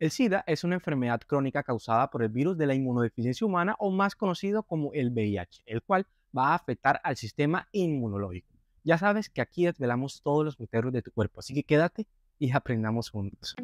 El SIDA es una enfermedad crónica causada por el virus de la inmunodeficiencia humana o más conocido como el VIH, el cual va a afectar al sistema inmunológico. Ya sabes que aquí desvelamos todos los misterios de tu cuerpo, así que quédate y aprendamos juntos.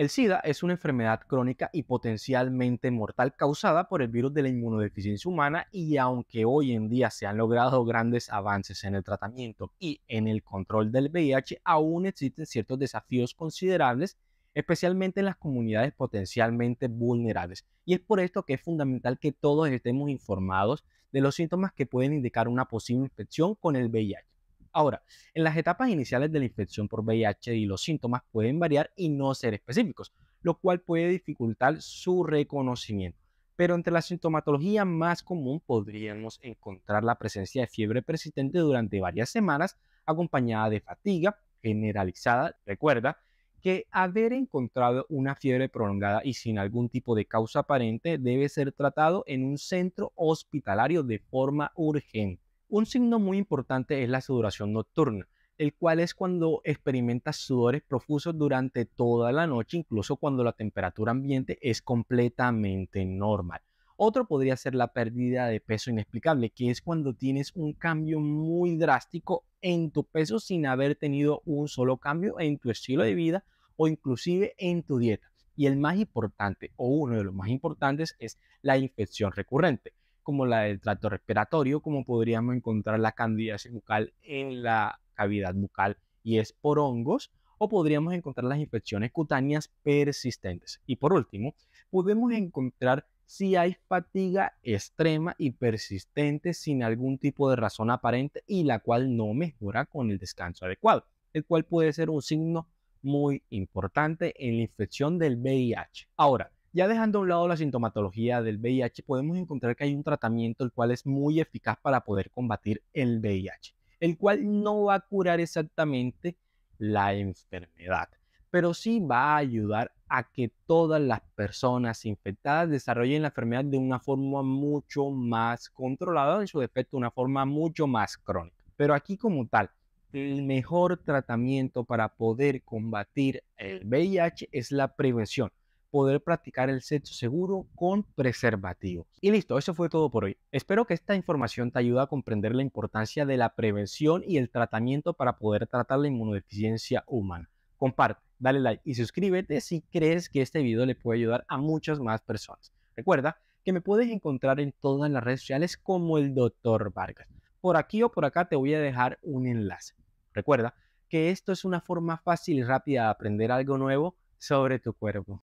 El SIDA es una enfermedad crónica y potencialmente mortal causada por el virus de la inmunodeficiencia humana y aunque hoy en día se han logrado grandes avances en el tratamiento y en el control del VIH, aún existen ciertos desafíos considerables, especialmente en las comunidades potencialmente vulnerables. Y es por esto que es fundamental que todos estemos informados de los síntomas que pueden indicar una posible infección con el VIH. Ahora, en las etapas iniciales de la infección por VIH y los síntomas pueden variar y no ser específicos, lo cual puede dificultar su reconocimiento. Pero entre la sintomatología más común podríamos encontrar la presencia de fiebre persistente durante varias semanas, acompañada de fatiga generalizada. Recuerda que haber encontrado una fiebre prolongada y sin algún tipo de causa aparente debe ser tratado en un centro hospitalario de forma urgente. Un signo muy importante es la sudoración nocturna, el cual es cuando experimentas sudores profusos durante toda la noche, incluso cuando la temperatura ambiente es completamente normal. Otro podría ser la pérdida de peso inexplicable, que es cuando tienes un cambio muy drástico en tu peso sin haber tenido un solo cambio en tu estilo de vida o inclusive en tu dieta. Y el más importante o uno de los más importantes es la infección recurrente como la del trato respiratorio, como podríamos encontrar la candidiasis bucal en la cavidad bucal y es por hongos, o podríamos encontrar las infecciones cutáneas persistentes. Y por último, podemos encontrar si hay fatiga extrema y persistente sin algún tipo de razón aparente y la cual no mejora con el descanso adecuado, el cual puede ser un signo muy importante en la infección del VIH. Ahora, ya dejando a un lado la sintomatología del VIH, podemos encontrar que hay un tratamiento el cual es muy eficaz para poder combatir el VIH, el cual no va a curar exactamente la enfermedad, pero sí va a ayudar a que todas las personas infectadas desarrollen la enfermedad de una forma mucho más controlada, en su defecto, una forma mucho más crónica. Pero aquí como tal, el mejor tratamiento para poder combatir el VIH es la prevención poder practicar el sexo seguro con preservativos. Y listo, eso fue todo por hoy. Espero que esta información te ayude a comprender la importancia de la prevención y el tratamiento para poder tratar la inmunodeficiencia humana. Comparte, dale like y suscríbete si crees que este video le puede ayudar a muchas más personas. Recuerda que me puedes encontrar en todas las redes sociales como el Dr. Vargas. Por aquí o por acá te voy a dejar un enlace. Recuerda que esto es una forma fácil y rápida de aprender algo nuevo sobre tu cuerpo.